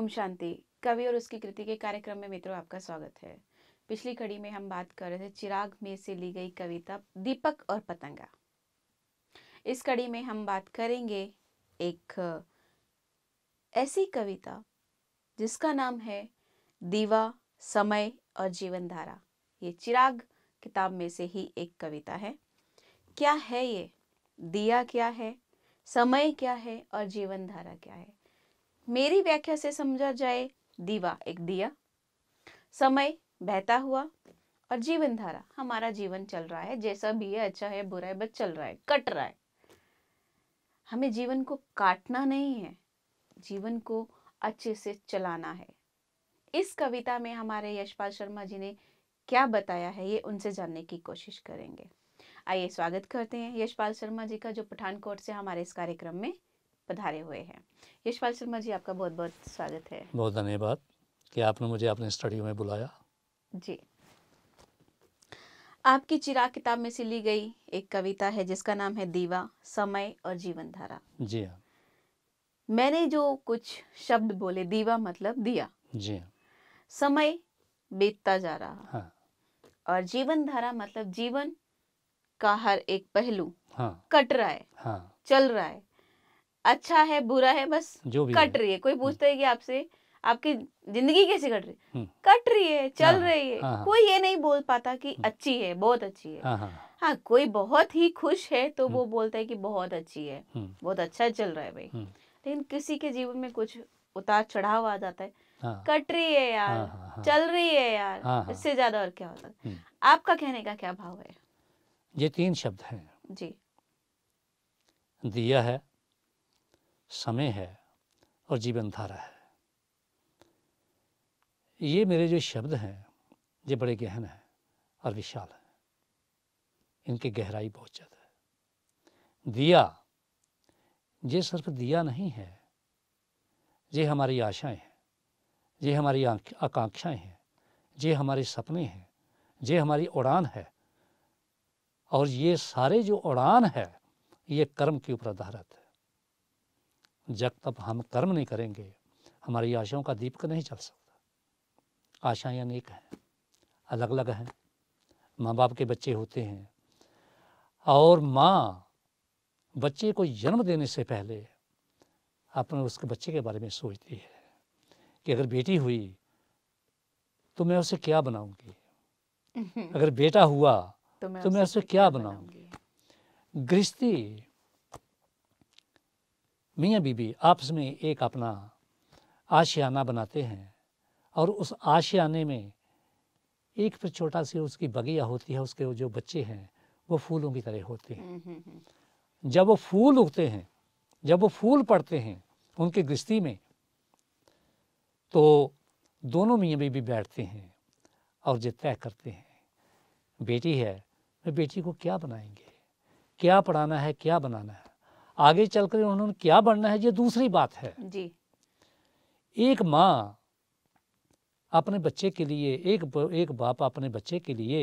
ओम शांति कवि और उसकी कृति के कार्यक्रम में मित्रों आपका स्वागत है पिछली कड़ी में हम बात कर रहे थे चिराग में से ली गई कविता दीपक और पतंगा इस कड़ी में हम बात करेंगे एक ऐसी कविता जिसका नाम है दीवा समय और जीवन धारा ये चिराग किताब में से ही एक कविता है क्या है ये दिया क्या है समय क्या है और जीवन धारा क्या है मेरी व्याख्या से समझा जाए दीवा एक दिया समय बहता हुआ और जीवन धारा हमारा जीवन चल रहा है जैसा भी है अच्छा है बुरा है बस चल रहा है कट रहा है हमें जीवन को काटना नहीं है जीवन को अच्छे से चलाना है इस कविता में हमारे यशपाल शर्मा जी ने क्या बताया है ये उनसे जानने की कोशिश करेंगे आइए स्वागत करते हैं यशपाल शर्मा जी का जो पठानकोट से हमारे इस कार्यक्रम में पधारे हुए हैं यशपाल शर्मा जी आपका बहुत बहुत स्वागत है बहुत धन्यवाद कि आपने मुझे अपने स्टडियो में बुलाया जी आपकी चिराग किताब में से ली गई एक कविता है जिसका नाम है दीवा समय और जीवन धारा जी हाँ मैंने जो कुछ शब्द बोले दीवा मतलब दिया जी हाँ समय बीतता जा रहा हाँ। और जीवन धारा मतलब जीवन का हर एक पहलू हाँ। कट रहा है हाँ। चल रहा है अच्छा है बुरा है बस जो भी कट रही है कोई हम्म। पूछता है कि आपसे आपकी जिंदगी कैसे कट रही है हम्म। कट रही है चल हाँ, रही है हाँ, हाँ। कोई ये नहीं बोल पाता कि हम्म। अच्छी है बहुत अच्छी है हाँ कोई बहुत ही खुश है तो वो बोलता है कि बहुत अच्छी है बहुत अच्छा चल रहा है भाई लेकिन किसी के जीवन में कुछ उतार चढ़ाव आ जाता है कट रही है यार चल रही है यार इससे ज्यादा और क्या होता है आपका कहने का क्या भाव है ये तीन शब्द हैं जी दिया है समय है और जीवन धारा है ये मेरे जो शब्द हैं ये बड़े गहन हैं और विशाल हैं इनकी गहराई बहुत ज़्यादा है दिया ये सिर्फ दिया नहीं है ये हमारी आशाएं हैं ये हमारी आकांक्षाएं हैं ये हमारे सपने हैं ये हमारी उड़ान है और ये सारे जो उड़ान है ये कर्म के ऊपर आधारित है जब तक हम कर्म नहीं करेंगे हमारी आशाओं का दीपक नहीं चल सकता आशाएं अनेक हैं अलग अलग हैं माँ बाप के बच्चे होते हैं और माँ बच्चे को जन्म देने से पहले अपने उसके बच्चे के बारे में सोचती है कि अगर बेटी हुई तो मैं उसे क्या बनाऊंगी अगर बेटा हुआ तो मैं तो मैं उसे क्या बनाऊंगी गृहस्थी मियाँ बीबी आपस में एक अपना आशियाना बनाते हैं और उस आशियाने में एक फिर छोटा सी उसकी बगिया होती है उसके जो बच्चे हैं वो फूलों की तरह होते हैं हम्म, हम्म, हम्म। जब वो फूल उगते हैं जब वो फूल पड़ते हैं उनके गृहस्थी में तो दोनों मियाँ बीबी बैठते हैं और जो तय करते हैं बेटी है मैं बेटी को क्या बनाएंगे क्या पढ़ाना है क्या बनाना है आगे चलकर उन्होंने क्या बनना है ये दूसरी बात है जी एक माँ अपने बच्चे के लिए एक एक बाप अपने बच्चे के लिए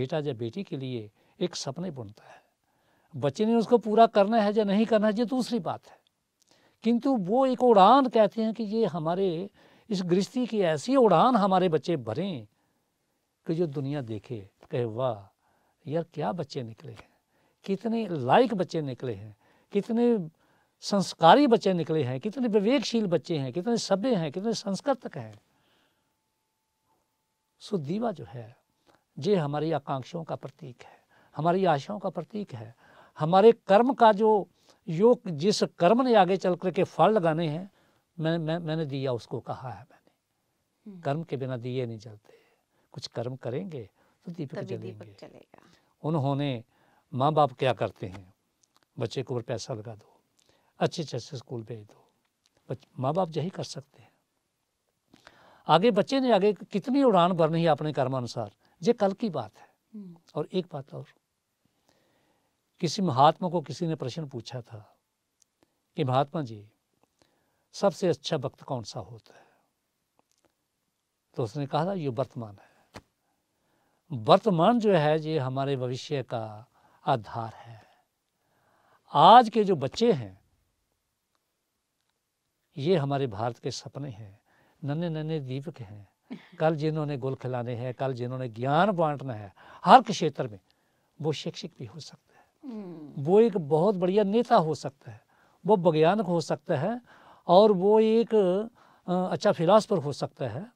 बेटा या बेटी के लिए एक सपने बुनता है बच्चे ने उसको पूरा करना है या नहीं करना है ये दूसरी बात है किंतु वो एक उड़ान कहते हैं कि ये हमारे इस गृहस्थी की ऐसी उड़ान हमारे बच्चे भरें कि जो दुनिया देखे कहे वाह यार क्या बच्चे निकले हैं कितने लायक बच्चे निकले हैं कितने संस्कारी बच्चे निकले हैं कितने विवेकशील बच्चे हैं कितने सभ्य हैं कितने संस्कृत हैं सो दीवा जो है ये हमारी आकांक्षाओं का प्रतीक है हमारी आशाओं का प्रतीक है हमारे कर्म का जो योग जिस कर्म ने आगे चल करके फल लगाने हैं मैंने मैं, मैंने दिया उसको कहा है मैंने हम्म। कर्म के बिना दिए नहीं जलते कुछ कर्म करेंगे तो दीपक जलेंगे दीपक उन्होंने माँ बाप क्या करते हैं बच्चे के ऊपर पैसा लगा दो अच्छे अच्छे अच्छे स्कूल भेज दो माँ बाप यही कर सकते हैं आगे बच्चे ने आगे कितनी उड़ान भरनी है अपने कर्मानुसार ये कल की बात है हम्म। और एक बात और किसी महात्मा को किसी ने प्रश्न पूछा था कि महात्मा जी सबसे अच्छा वक्त कौन सा होता है तो उसने कहा था ये वर्तमान है वर्तमान जो है ये हमारे भविष्य का आधार है आज के जो बच्चे हैं ये हमारे भारत के सपने हैं नन्हे नन्हे दीपक हैं कल जिन्होंने गोल खिलाने हैं कल जिन्होंने ज्ञान बांटना है हर क्षेत्र में वो शिक्षक भी हो सकता है हम्म। वो एक बहुत बढ़िया नेता हो सकता है वो वैज्ञानिक हो सकता है और वो एक अच्छा फिलासफर हो सकता है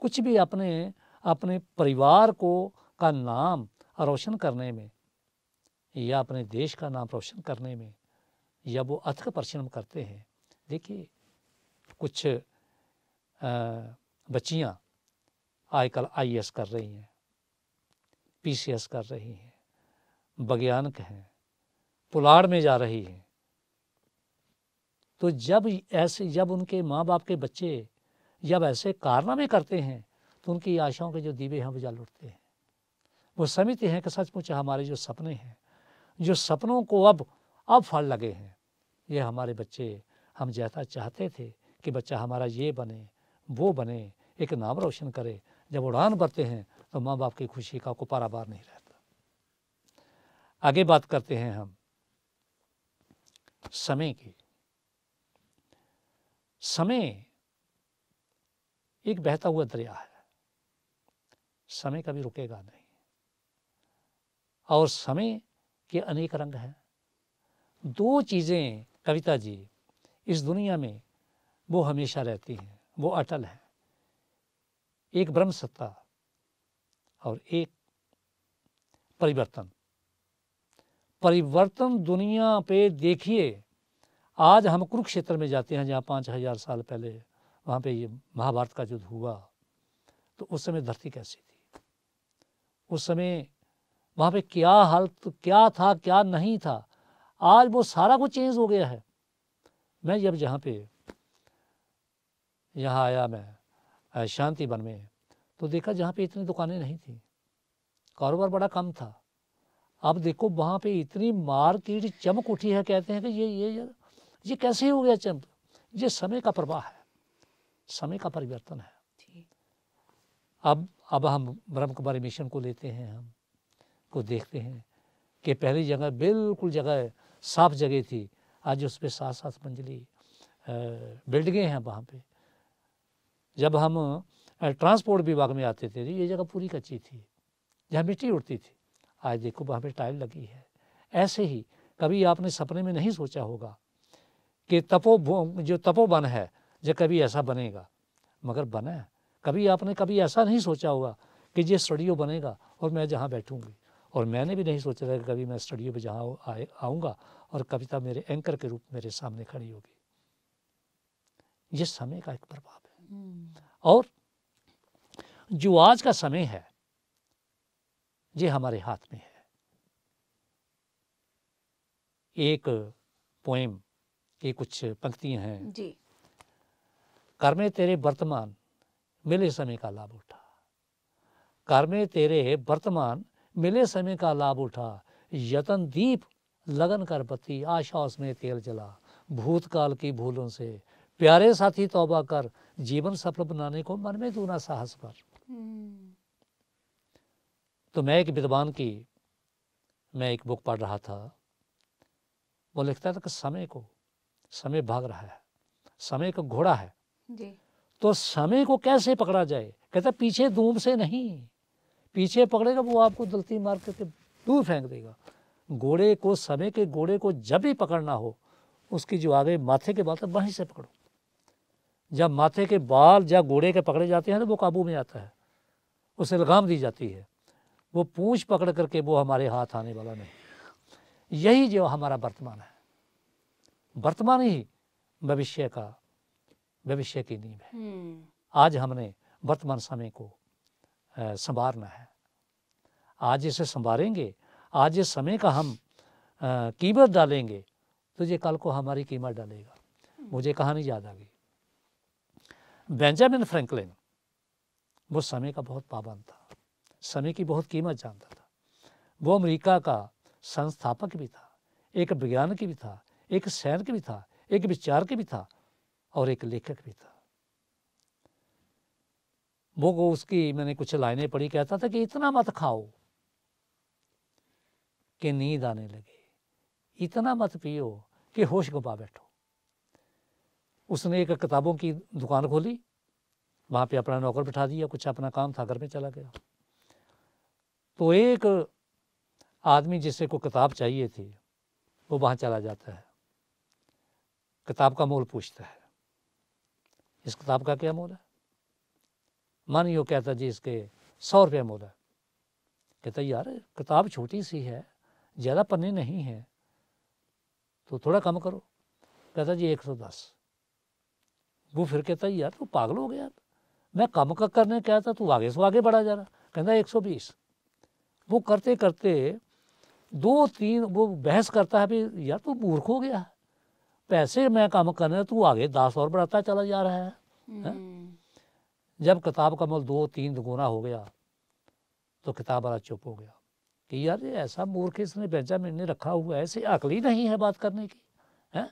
कुछ भी अपने अपने परिवार को का नाम रोशन करने में या अपने देश का नाम रोशन करने में या वो अथक परिश्रम करते हैं देखिए कुछ बच्चियाँ आजकल एस कर रही हैं एस कर रही हैं वैज्ञानिक हैं पुलाड़ में जा रही हैं तो जब ऐसे जब उनके माँ बाप के बच्चे जब ऐसे कारनामे करते हैं तो उनकी आशाओं के जो दीवे हैं वो जल उठते हैं वो समझते हैं कि सचमुच हमारे जो सपने हैं जो सपनों को अब अब फल लगे हैं ये हमारे बच्चे हम जैसा चाहते थे कि बच्चा हमारा ये बने वो बने एक नाम रोशन करे जब उड़ान भरते हैं तो माँ बाप की खुशी का को पाराबार नहीं रहता आगे बात करते हैं हम समय की समय एक बहता हुआ दरिया है समय कभी रुकेगा नहीं और समय के अनेक रंग हैं दो चीज़ें कविता जी इस दुनिया में वो हमेशा रहती हैं वो अटल हैं एक ब्रह्म सत्ता और एक परिवर्तन परिवर्तन दुनिया पे देखिए आज हम कुरुक्षेत्र में जाते हैं जहाँ पाँच हजार साल पहले वहाँ पे ये महाभारत का युद्ध हुआ तो उस समय धरती कैसी थी उस समय वहाँ पे क्या हालत तो क्या था क्या नहीं था आज वो सारा कुछ चेंज हो गया है मैं जब जहाँ पे यहाँ आया मैं शांति बन में तो देखा जहाँ पे इतनी दुकानें नहीं थी कारोबार बड़ा कम था अब देखो वहाँ पे इतनी मार्केट चमक उठी है कहते हैं कि ये ये ये, ये कैसे हो गया चमक ये समय का प्रवाह है समय का परिवर्तन है अब अब हम ब्रह्म कुमारी मिशन को लेते हैं हम को देखते हैं कि पहली जगह बिल्कुल जगह साफ जगह थी आज उस पर सात सात मंजिली बिल्डिंगें हैं वहाँ पे जब हम ट्रांसपोर्ट विभाग में आते थे तो ये जगह पूरी कच्ची थी जहाँ मिट्टी उड़ती थी आज देखो वहाँ पे टाइल लगी है ऐसे ही कभी आपने सपने में नहीं सोचा होगा कि तपो जो तपोवन है जो कभी ऐसा बनेगा मगर बना है कभी आपने कभी ऐसा नहीं सोचा होगा कि ये स्टूडियो बनेगा और मैं जहाँ बैठूंगी और मैंने भी नहीं सोचा था कि कभी मैं स्टूडियो पे जहाँ आए आऊँगा और कविता मेरे एंकर के रूप मेरे सामने खड़ी होगी ये समय का एक प्रभाव है हम्म। और जो आज का समय है ये हमारे हाथ में है एक पोएम की कुछ पंक्तियां हैं जी कर में तेरे वर्तमान मिले समय का लाभ उठा कर में तेरे वर्तमान मिले समय का लाभ उठा यतन दीप लगन कर पति आशा उसमें तेल जला भूतकाल की भूलों से प्यारे साथी तौबा कर जीवन सफल बनाने को मन में दूना साहस पर हम्म। तो मैं एक विद्वान की मैं एक बुक पढ़ रहा था वो लिखता था कि समय को समय भाग रहा है समय का घोड़ा है जी। तो समय को कैसे पकड़ा जाए कहता पीछे दूम से नहीं पीछे पकड़ेगा वो आपको दलती मार करके दूर फेंक देगा घोड़े को समय के घोड़े को जब भी पकड़ना हो उसकी जो आगे माथे के बाल वहीं से पकड़ो जब माथे के बाल या घोड़े के पकड़े जाते हैं तो वो काबू में आता है उसे लगाम दी जाती है वो पूँछ पकड़ करके वो हमारे हाथ आने वाला नहीं यही जो हमारा वर्तमान है वर्तमान ही भविष्य का भविष्य की नींव है हम्म। आज हमने वर्तमान समय को संवारना है आज इसे संवारेंगे आज इस समय का हम कीमत डालेंगे तो ये कल को हमारी कीमत डालेगा मुझे कहानी याद आ गई बेंजामिन फ्रैंकलिन वो समय का बहुत पाबंद था समय की बहुत कीमत जानता था वो अमेरिका का संस्थापक भी था एक की भी था एक सैनिक भी था एक विचार के भी था और एक लेखक भी था वो को उसकी मैंने कुछ लाइनें पढ़ी कहता था कि इतना मत खाओ कि नींद आने लगे इतना मत पियो कि होश गुबा बैठो उसने एक किताबों की दुकान खोली वहाँ पे अपना नौकर बिठा दिया कुछ अपना काम था घर में चला गया तो एक आदमी जिसे को किताब चाहिए थी वो वहाँ चला जाता है किताब का मोल पूछता है इस किताब का क्या मोल है मान यो कहता जी इसके सौ रुपये मोल है कहता यार किताब छोटी सी है ज़्यादा पन्ने नहीं है तो थोड़ा कम करो कहता जी एक सौ दस वो फिर कहता यार तू पागल हो गया मैं कम का करने क्या था तू आगे से आगे बढ़ा जा रहा कहता एक सौ बीस वो करते करते दो तीन वो बहस करता है भाई यार तू मूर्ख हो गया पैसे मैं कम करने तू आगे दस और बढ़ाता चला जा रहा है, है? हम्म। जब किताब का मोल दो तीन गुना हो गया तो किताब वाला चुप हो गया कि यार ये ऐसा मूर्ख इसने बेचा मैंने रखा हुआ है ऐसे अकल ही नहीं है बात करने की है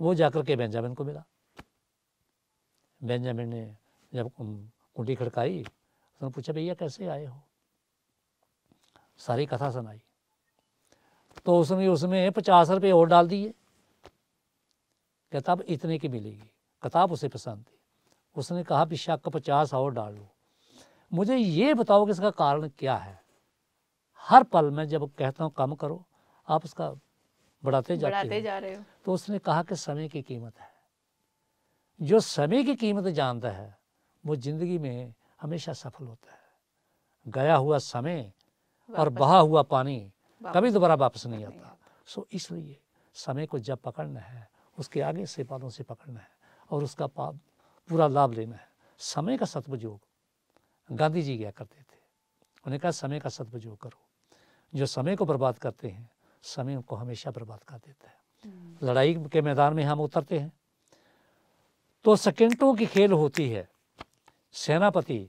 वो जाकर के बेंजामिन को मिला बेंजामिन ने जब कुंडी खड़काई उसने पूछा भैया कैसे आए हो सारी कथा सुनाई तो उसने उसमें पचास रुपये और डाल दिए किताब इतने की मिलेगी किताब उसे पसंद थी उसने कहा भी शक पचास और डाल लो मुझे ये बताओ कि इसका कारण क्या है हर पल में जब कहता हूँ कम करो आप उसका बढ़ाते जाते बढ़ाते जा रहे हो तो उसने कहा कि समय की कीमत है जो समय की कीमत जानता है वो जिंदगी में हमेशा सफल होता है गया हुआ समय और बहा हुआ पानी कभी दोबारा वापस नहीं आता सो इसलिए समय को जब पकड़ना है उसके आगे से पालों से पकड़ना है और उसका पाप पूरा लाभ लेना है समय का सदुपयोग गांधी जी क्या करते थे उन्हें कहा समय का सदुपयोग करो जो समय को बर्बाद करते हैं समय को हमेशा बर्बाद कर देता है हम्म। लड़ाई के मैदान में हम उतरते हैं तो सेकेंडों की खेल होती है सेनापति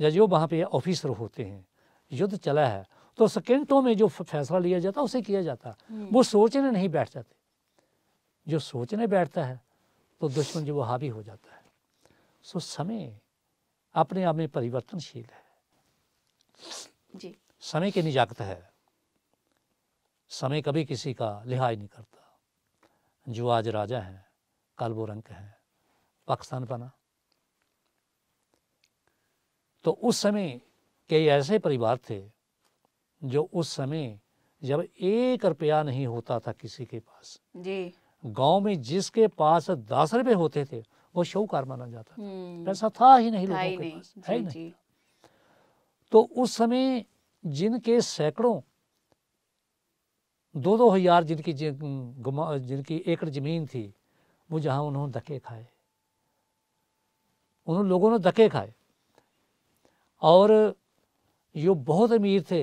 या जो वहाँ पे ऑफिसर होते हैं युद्ध चला है तो सेकेंडों में जो फैसला लिया जाता उसे किया जाता हम्म। वो सोचने नहीं बैठ जाते जो सोचने बैठता है तो दुश्मन जो वो हावी हो जाता है सो समय अपने आप में परिवर्तनशील है जी समय के निजाकत है समय कभी किसी का लिहाज नहीं करता जो आज राजा है कल वो रंग है पाकिस्तान बना तो उस समय कई ऐसे परिवार थे जो उस समय जब एक रुपया नहीं होता था किसी के पास जी गांव में जिसके पास दस रुपये होते थे वो शाहूकार माना जाता था पैसा हम्म। था ही नहीं लोगों के पास है ही नहीं तो उस समय जिनके सैकड़ों दो दो हजार जिनकी गुमा जिनकी एकड़ जमीन थी वो जहाँ उन्होंने धक्के खाए उन लोगों ने धक्के खाए और जो बहुत अमीर थे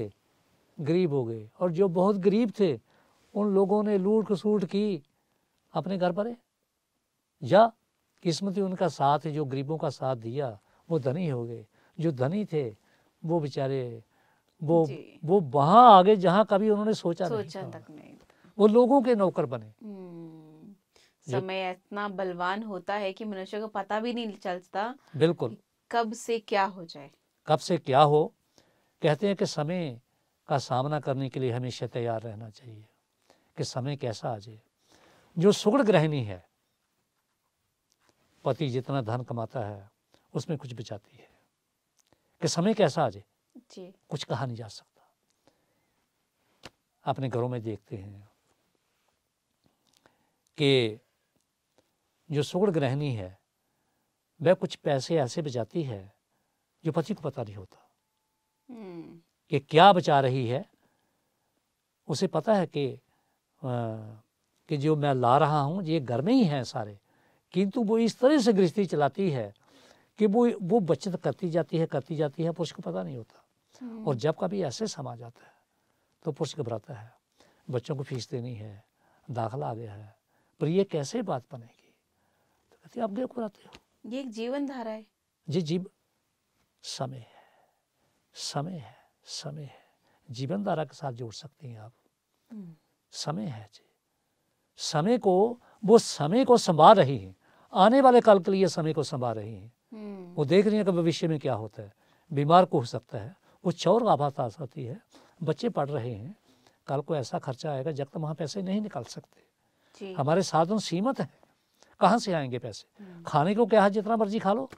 गरीब हो गए और जो बहुत गरीब थे उन लोगों ने लूट खसूट की अपने घर पर या किस्मती उनका साथ जो गरीबों का साथ दिया वो धनी हो गए जो धनी थे वो बेचारे वो वो वहाँ आ गए जहाँ कभी उन्होंने सोचा, सोचा नहीं, तक नहीं वो लोगों के नौकर बने हम्म। समय इतना बलवान होता है कि मनुष्य को पता भी नहीं चलता बिल्कुल कब से क्या हो जाए कब से क्या हो कहते हैं कि समय का सामना करने के लिए हमेशा तैयार रहना चाहिए कि समय कैसा आ जाए जो सुगढ़ ग्रहणी है पति जितना धन कमाता है उसमें कुछ बचाती है कि समय कैसा आ जाए कुछ कहा नहीं जा सकता अपने घरों में देखते हैं कि जो सुगुण ग्रहणी है वह कुछ पैसे ऐसे बचाती है जो पति को पता नहीं होता हम्म। कि क्या बचा रही है उसे पता है कि कि जो मैं ला रहा हूँ ये घर में ही हैं सारे किंतु वो इस तरह से गृहस्थी चलाती है कि वो वो बचत करती जाती है करती जाती है पुरुष को पता नहीं होता हम्म। और जब कभी ऐसे समाज आता है तो पुरुष घबराता है बच्चों को फीस देनी है दाखला आ गया है पर ये कैसे बात बनेगी तो कहते आप गे घबराते हो ये एक जीवन धारा है जी जीव समय है समय है समय है जीवन धारा के साथ जोड़ सकते हैं आप हम्म। समय है जी समय को वो समय को संभाल रही है आने वाले काल के लिए समय को संभाल रही हैं हम्म। वो देख रही हैं कि भविष्य में क्या होता है बीमार को हो सकता है वो चौर आभा आ सकती है बच्चे पढ़ रहे हैं कल को ऐसा खर्चा आएगा जब तक वहाँ पैसे नहीं निकाल सकते हमारे साधन सीमित हैं कहाँ से आएंगे पैसे हम्म। खाने को क्या है जितना मर्जी खा लो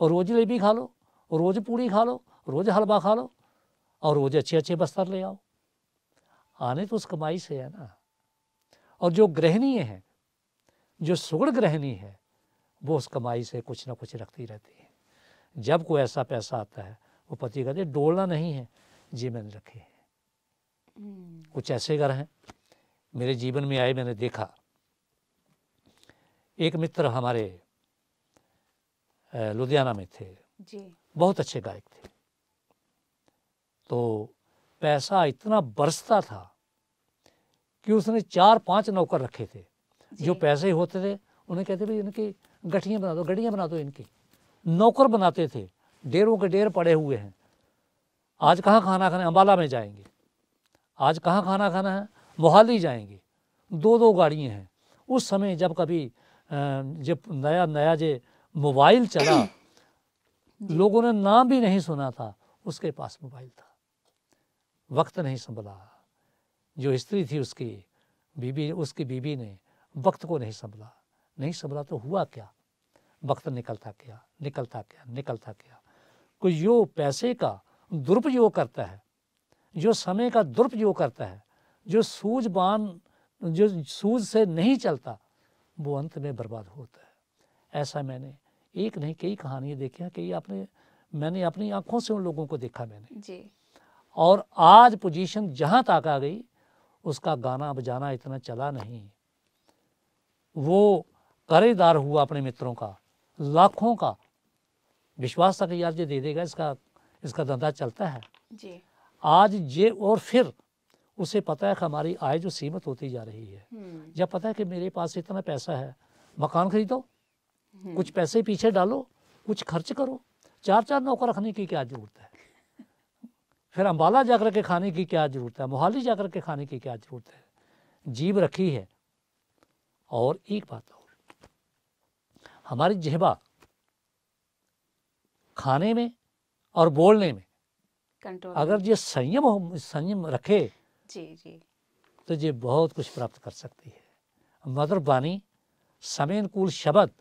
और रोज लेबी खा लो और रोज पूड़ी खा लो रोज हलवा खा लो और रोज अच्छे अच्छे बस्तर ले आओ आने तो उस कमाई से है ना और जो गृहिणी है जो सुगड़ गृहणी है वो उस कमाई से कुछ ना कुछ रखती रहती है जब कोई ऐसा पैसा आता है वो पति कहते डोलना नहीं है जी मैंने रखे हैं hmm. कुछ ऐसे घर हैं मेरे जीवन में आए मैंने देखा एक मित्र हमारे लुधियाना में थे जी बहुत अच्छे गायक थे तो पैसा इतना बरसता था कि उसने चार पांच नौकर रखे थे जो पैसे होते थे उन्हें कहते भाई इनकी गठियाँ बना दो गठियाँ बना दो इनकी नौकर बनाते थे डेरों के डेर पड़े हुए हैं आज कहाँ खाना खाना है अम्बाला में जाएंगे आज कहाँ खाना खाना है मोहाली जाएंगे दो दो गाड़ियाँ हैं उस समय जब कभी जब नया नया जे मोबाइल चला लोगों ने नाम भी नहीं सुना था उसके पास मोबाइल था वक्त नहीं संभला जो स्त्री थी उसकी बीबी उसकी बीबी ने वक्त को नहीं संभला नहीं संभला तो हुआ क्या वक्त निकलता क्या निकलता क्या निकलता क्या कोई यो पैसे का दुरुपयोग करता है जो समय का दुरुपयोग करता है जो सूझबान जो सूझ से नहीं चलता वो अंत में बर्बाद होता है ऐसा मैंने एक नहीं कई कहानियाँ देखी कई अपने मैंने अपनी आंखों से उन लोगों को देखा मैंने जी और आज पोजीशन जहाँ तक आ गई उसका गाना बजाना इतना चला नहीं वो करेदार हुआ अपने मित्रों का लाखों का विश्वास था कि यार ये दे देगा इसका इसका धंधा चलता है जी आज ये और फिर उसे पता है कि हमारी आय जो सीमित होती जा रही है हम्म। जब पता है कि मेरे पास इतना पैसा है मकान खरीदो हम्म। कुछ पैसे पीछे डालो कुछ खर्च करो चार चार नौकर रखने की क्या जरूरत है फिर अम्बाला जाकर के खाने की क्या जरूरत है मोहाली जाकर के खाने की क्या जरूरत है जीव रखी है और एक बात हमारी जहबा खाने में और बोलने में कंट्रोल अगर ये संयम हो संयम रखे जी जी तो ये बहुत कुछ प्राप्त कर सकती है मधुर वाणी समय अनुकूल शब्द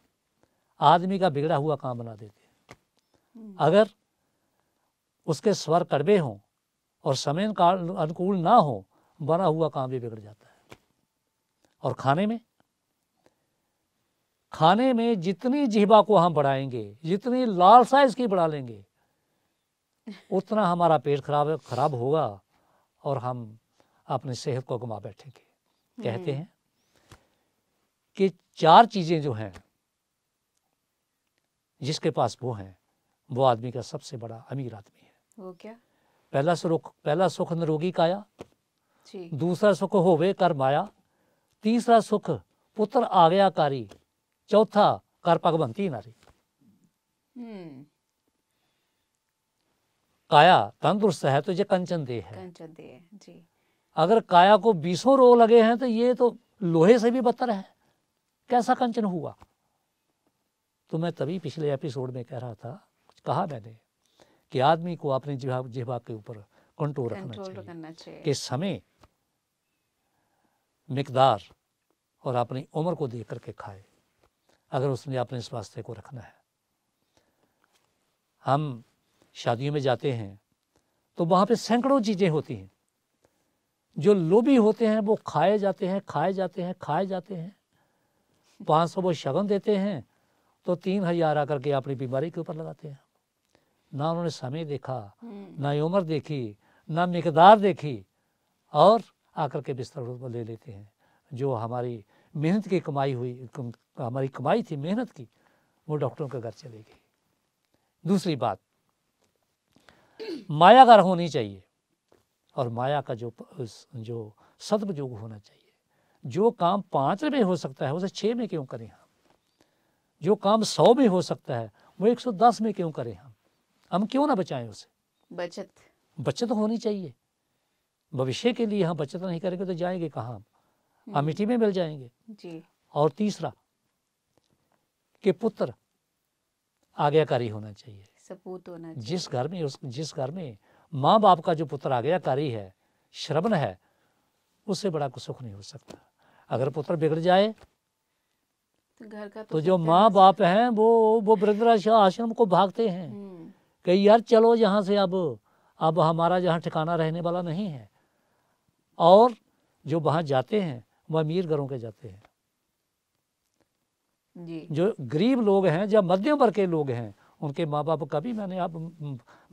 आदमी का बिगड़ा हुआ काम बना देते हैं हम्म। अगर उसके स्वर कड़वे हों और समय अनुकूल ना हो बना हुआ काम भी बिगड़ जाता है और खाने में खाने में जितनी जिहबा को हम बढ़ाएंगे जितनी लाल साइज की बढ़ा लेंगे उतना हमारा पेट खराब खराब होगा और हम अपनी सेहत को गुमा बैठेंगे कहते हम्म। हैं कि चार चीज़ें जो हैं जिसके पास वो हैं वो आदमी का सबसे बड़ा अमीर आदमी है वो क्या पहला सुख पहला सुख निरोगी काया दूसरा सुख होवे कर माया तीसरा सुख पुत्र आ कारी चौथा कारपाक बनती है नारी hmm. काया तंदुरुस्त है तो ये कंचन देह है कंचन देह जी अगर काया को बीसों रोग लगे हैं तो ये तो लोहे से भी बदतर है कैसा कंचन हुआ तो मैं तभी पिछले एपिसोड में कह रहा था कहा मैंने कि आदमी को अपने जिहा जिहा के ऊपर कंट्रोल रखना चाहिए, रखना चाहिए। कि समय मकदार और अपनी उम्र को देख करके खाए अगर उसने अपने स्वास्थ्य को रखना है हम शादियों में जाते हैं तो वहाँ पे सैकड़ों चीज़ें होती हैं जो लोभी होते हैं वो खाए जाते हैं खाए जाते हैं खाए जाते हैं पाँच सौ वो शगन देते हैं तो तीन हजार आकर के अपनी बीमारी के ऊपर लगाते हैं ना उन्होंने समय देखा हम्म। ना उम्र देखी ना मकदार देखी और आकर के बिस्तर ले लेते हैं जो हमारी मेहनत की कमाई हुई तो हमारी कमाई थी मेहनत की वो डॉक्टरों के घर चली गई दूसरी बात का होनी चाहिए और माया का जो जो सदपयोग होना चाहिए जो काम पाँच में हो सकता है उसे छः में क्यों करें हम जो काम सौ में हो सकता है वो एक सौ दस में क्यों करें हम हम क्यों ना बचाएं उसे बचत बचत होनी चाहिए भविष्य के लिए हम बचत नहीं करेंगे तो जाएंगे कहाँ हम अमिटी हम्म। में मिल जाएंगे जी और तीसरा कि पुत्र आज्ञाकारी होना चाहिए सपूत होना चाहिए जिस घर में उस जिस घर में माँ बाप का जो पुत्र आज्ञाकारी है श्रवण है उससे बड़ा कुछ सुख नहीं हो सकता अगर पुत्र बिगड़ जाए तो घर का तो, तो जो माँ बाप हैं वो वो वृद्धाश्रम आश्रम को भागते हैं हम्म। कि यार चलो यहाँ से अब अब हमारा जहाँ ठिकाना रहने वाला नहीं है और जो वहाँ जाते हैं वह अमीर घरों के जाते हैं जो गरीब लोग हैं या मध्यम वर्ग के लोग हैं उनके माँ बाप कभी मैंने आप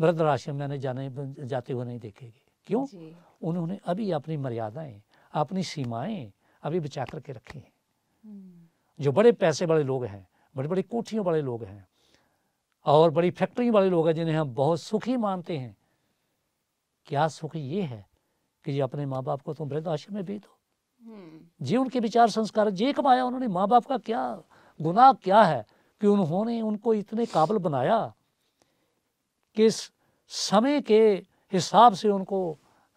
वृद्ध आश्रम मैंने जाने जाते हुए नहीं देखेगी क्यों उन्होंने अभी अपनी मर्यादाएं अपनी सीमाएं अभी बचा करके रखी हैं हम्म। जो बड़े पैसे वाले लोग हैं बड़ी बड़ी कोठियों वाले लोग हैं और बड़ी फैक्ट्री वाले लोग हैं जिन्हें हम बहुत सुखी मानते हैं क्या सुख ये है कि जी अपने माँ बाप को तुम वृद्ध आश्रम में भेज दो हम्म। जी उनके विचार संस्कार जे कमाया उन्होंने माँ बाप का क्या गुनाह क्या है कि उन्होंने उनको इतने काबिल बनाया कि इस समय के हिसाब से उनको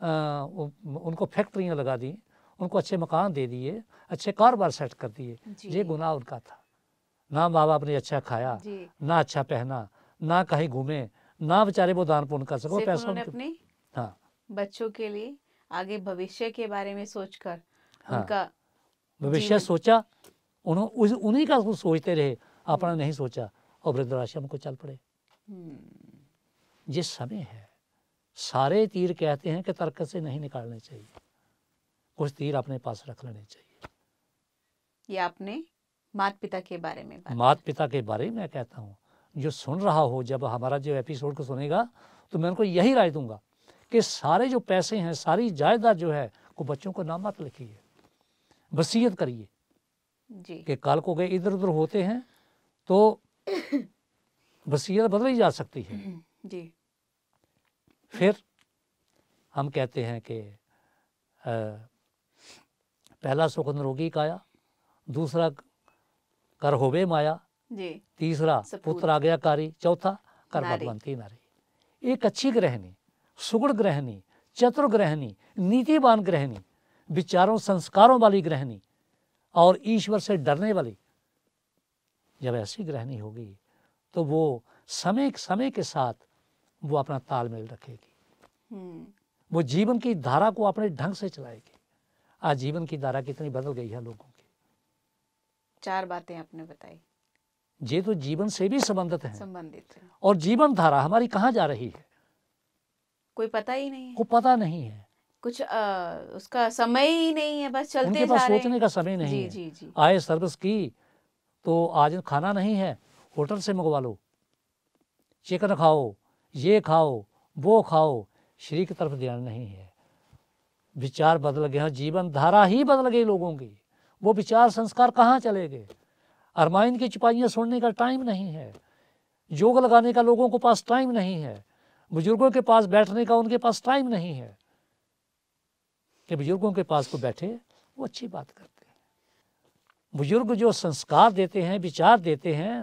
आ, उनको फैक्ट्रियाँ लगा दी उनको अच्छे मकान दे दिए अच्छे कारोबार सेट कर दिए ये गुनाह उनका था ना माँ बाप ने अच्छा खाया ना अच्छा पहना ना कहीं घूमे ना बेचारे वो दान पुण्य कर सको पैसों अपने हाँ बच्चों के लिए आगे भविष्य के बारे में सोचकर हाँ, उनका भविष्य सोचा उन्होंने उन्हीं का कुछ तो सोचते रहे अपना नहीं सोचा और वृद्धाश्रम को चल पड़े ये हम्म। समय है सारे तीर कहते हैं कि तर्क से नहीं निकालने चाहिए कुछ तीर अपने पास रख लेने चाहिए ये आपने मात पिता के बारे में बारे मात पिता के बारे में कहता हूँ जो सुन रहा हो जब हमारा जो एपिसोड को सुनेगा तो मैं उनको यही राय दूंगा कि सारे जो पैसे हैं सारी जायदाद जो है वो बच्चों को नाम मत लिखिए वसीयत करिए कि काल को गए इधर उधर होते हैं तो बसीयत बदली जा सकती है हम्म, जी फिर हम कहते हैं कि पहला सुख रोगी काया दूसरा कर होवे माया जी तीसरा पुत्र कारी चौथा कर भगवंती नारी एक अच्छी ग्रहणी सुगुण ग्रहणी चतुर नीतिवान ग्रहणी विचारों संस्कारों वाली ग्रहणी और ईश्वर से डरने वाली जब ऐसी ग्रहणी होगी तो वो समय समय के साथ वो अपना तालमेल रखेगी हम्म। वो जीवन की धारा को अपने ढंग से चलाएगी आज जीवन की धारा कितनी बदल गई है लोगों की चार बातें आपने बताई ये तो जीवन से भी संबंधित है संबंधित है और जीवन धारा हमारी कहाँ जा रही है कोई पता ही नहीं है। को पता नहीं है कुछ आ, उसका समय ही नहीं है बस चलते उनके पास सोचने का समय नहीं जी, है जी, जी. आए सर्विस की तो आज खाना नहीं है होटल से मंगवा लो चिकन खाओ ये खाओ वो खाओ श्री की तरफ ध्यान नहीं है विचार बदल गया जीवन धारा ही बदल गई लोगों की वो विचार संस्कार कहाँ चले गए अरमाइन की चुपाइयाँ सुनने का टाइम नहीं है योग लगाने का लोगों को पास टाइम नहीं है बुजुर्गों के पास बैठने का उनके पास टाइम नहीं है कि बुजुर्गों के पास को बैठे वो अच्छी बात करते हैं बुजुर्ग जो संस्कार देते हैं विचार देते हैं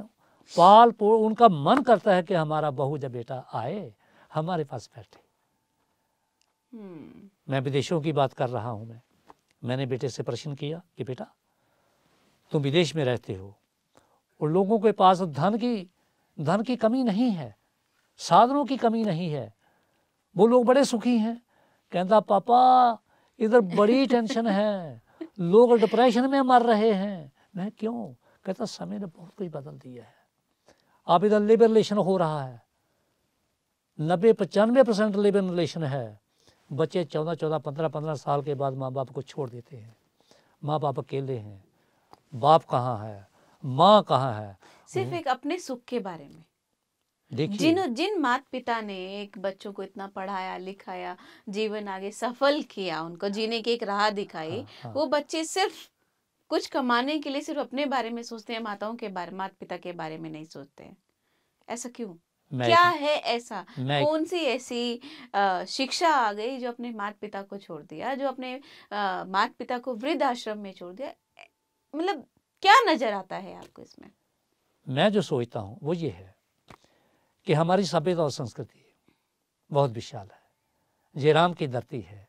पाल पो उनका मन करता है कि हमारा बहू जब बेटा आए हमारे पास बैठे हम्म। मैं विदेशों की बात कर रहा हूँ मैं मैंने बेटे से प्रश्न किया कि बेटा तुम विदेश में रहते हो और लोगों के पास धन की धन की कमी नहीं है साधनों की कमी नहीं है वो लोग बड़े सुखी हैं कहता पापा इधर बड़ी टेंशन है लोग डिप्रेशन में मर रहे हैं मैं क्यों कहता समय ने बहुत कुछ बदल दिया है आप इधर लेबर रिलेशन हो रहा है नब्बे पचानवे परसेंट लेबर रिलेशन है बच्चे चौदह चौदह पंद्रह पंद्रह साल के बाद माँ बाप को छोड़ देते हैं माँ बाप अकेले हैं बाप कहाँ है माँ कहाँ है सिर्फ एक अपने सुख के बारे में जिन जिन मात पिता ने एक बच्चों को इतना पढ़ाया लिखाया जीवन आगे सफल किया उनको जीने की एक राह दिखाई हाँ, हाँ। वो बच्चे सिर्फ कुछ कमाने के लिए सिर्फ अपने बारे में सोचते हैं माताओं के बारे मात पिता के बारे में नहीं सोचते ऐसा क्यों क्या है ऐसा कौन सी ऐसी शिक्षा आ गई जो अपने माता पिता को छोड़ दिया जो अपने माता पिता को वृद्ध आश्रम में छोड़ दिया मतलब क्या नजर आता है आपको इसमें मैं जो सोचता हूँ वो ये है कि हमारी सभ्यता और संस्कृति बहुत विशाल है ये राम की धरती है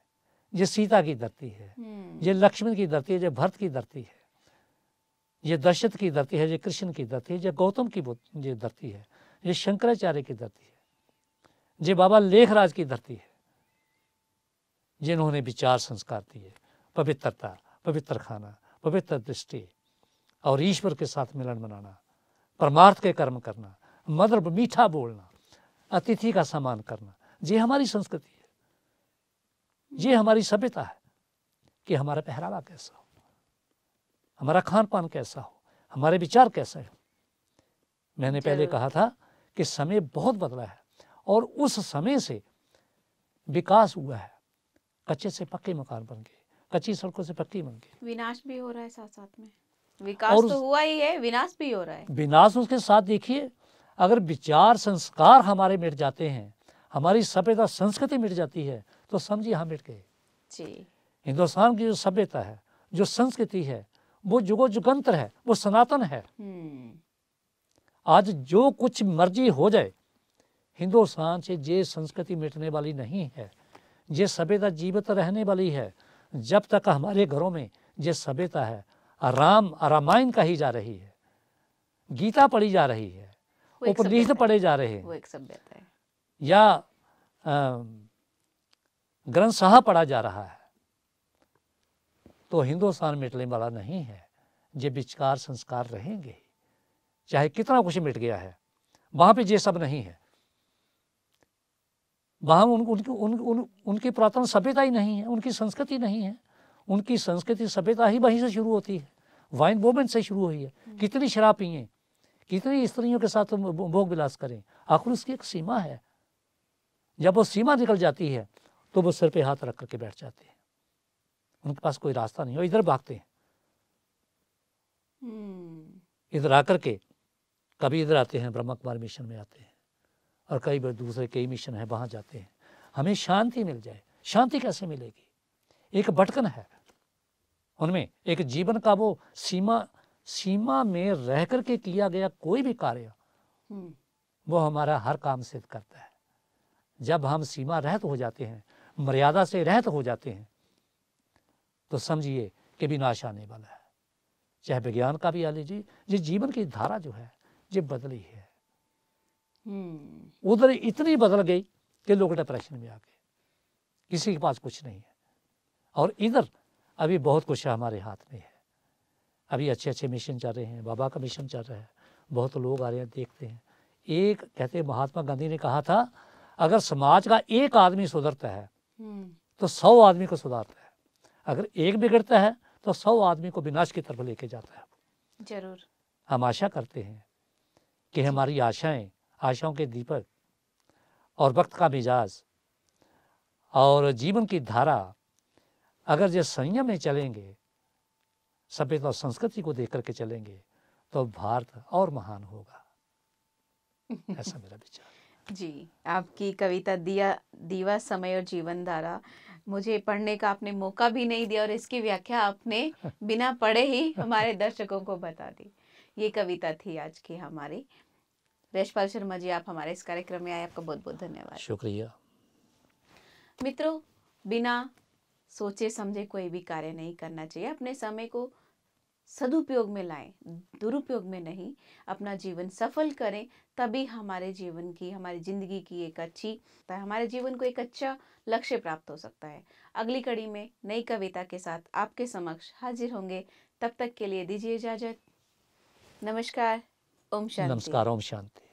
ये सीता की धरती है हम्म। ये लक्ष्मण की धरती है ये भरत की धरती है ये दशरथ की धरती है ये कृष्ण की धरती है ये गौतम की ये धरती है ये शंकराचार्य की धरती है ये बाबा लेखराज की धरती है जिन्होंने विचार संस्कार दिए पवित्रता पवित्र खाना पवित्र दृष्टि और ईश्वर के साथ मिलन बनाना परमार्थ के कर्म करना मधुर मीठा बोलना अतिथि का सम्मान करना ये हमारी संस्कृति है ये हमारी सभ्यता है कि हमारा पहरावा कैसा हो हमारा खान पान कैसा हो हमारे विचार कैसे हो मैंने पहले कहा था कि समय बहुत बदला है और उस समय से विकास हुआ है कच्चे से पक्के मकान बन गए कच्ची सड़कों से पक्की बन गई विनाश भी हो रहा है साथ साथ में विकास तो हुआ ही है विनाश भी हो रहा है विनाश उसके साथ देखिए अगर विचार संस्कार हमारे मिट जाते हैं हमारी सभ्यता संस्कृति मिट जाती है तो समझिए हम मिट गए जी हिंदुस्तान की जो सभ्यता है जो संस्कृति है वो जुगो जुगंतर है वो सनातन है हम्म। आज जो कुछ मर्जी हो जाए हिंदुस्तान से ये संस्कृति मिटने वाली नहीं है ये सभ्यता जीवित रहने वाली है जब तक हमारे घरों में ये सभ्यता है राम रामायण कही जा रही है गीता पढ़ी जा रही है उपनिषद तो पढ़े जा रहे हैं वो एक सभ्यता है या ग्रंथ साहब पढ़ा जा रहा है तो हिंदुस्तान मिटने वाला नहीं है जे विचकार संस्कार रहेंगे चाहे कितना कुछ मिट गया है वहाँ पे ये सब नहीं है वहाँ उन, उनकी उन, उन, उनकी पुरातन सभ्यता ही नहीं है उनकी संस्कृति नहीं है उनकी संस्कृति सभ्यता ही वहीं से शुरू होती है वाइन वोमेंट से शुरू हुई है हम्म। कितनी शराब पिए कितनी स्त्रियों के साथ भोग विलास करें आखिर उसकी एक सीमा है जब वो सीमा निकल जाती है तो वो सिर पे हाथ रख करके बैठ जाते हैं उनके पास कोई रास्ता नहीं और इधर भागते हैं हम्म। इधर आकर के कभी इधर आते हैं ब्रह्मा कुमार मिशन में आते हैं और कई बार दूसरे कई मिशन है वहां जाते हैं हमें शांति मिल जाए शांति कैसे मिलेगी एक भटकन है उनमें एक जीवन का वो सीमा सीमा में रह कर के किया गया कोई भी कार्य हम्म। वो हमारा हर काम सिद्ध करता है जब हम सीमा रहित हो जाते हैं मर्यादा से रहत हो जाते हैं तो समझिए कि विनाश आने वाला है चाहे विज्ञान का भी आ लीजिए ये जीवन की धारा जो है ये बदली है हम्म। उधर इतनी बदल गई कि लोग डिप्रेशन में आ गए किसी के पास कुछ नहीं है और इधर अभी बहुत कुछ हमारे हाथ में है अभी अच्छे अच्छे मिशन चल रहे हैं बाबा का मिशन चल रहा है बहुत लोग आ रहे हैं देखते हैं एक कहते महात्मा गांधी ने कहा था अगर समाज का एक आदमी सुधरता है हम्म। तो सौ आदमी को सुधारता है अगर एक बिगड़ता है तो सौ आदमी को विनाश की तरफ लेके जाता है जरूर हम आशा करते हैं कि हमारी आशाएं आशाओं के दीपक और वक्त का मिजाज और जीवन की धारा अगर जो संयम में चलेंगे सभ्यता और संस्कृति को देख करके चलेंगे तो भारत और महान होगा ऐसा मेरा विचार जी आपकी कविता दिया दीवा समय और जीवन धारा मुझे पढ़ने का आपने मौका भी नहीं दिया और इसकी व्याख्या आपने बिना पढ़े ही हमारे दर्शकों को बता दी ये कविता थी आज की हमारी रेशपाल शर्मा जी आप हमारे इस कार्यक्रम में आए आपका बहुत बहुत धन्यवाद शुक्रिया मित्रों बिना सोचे समझे कोई भी कार्य नहीं करना चाहिए अपने समय को सदुपयोग में लाएं दुरुपयोग में नहीं अपना जीवन सफल करें तभी हमारे जीवन की हमारी ज़िंदगी की एक अच्छी हमारे जीवन को एक अच्छा लक्ष्य प्राप्त हो सकता है अगली कड़ी में नई कविता के साथ आपके समक्ष हाजिर होंगे तब तक के लिए दीजिए इजाज़त नमस्कार ओम शांति नमस्कार ओम शांति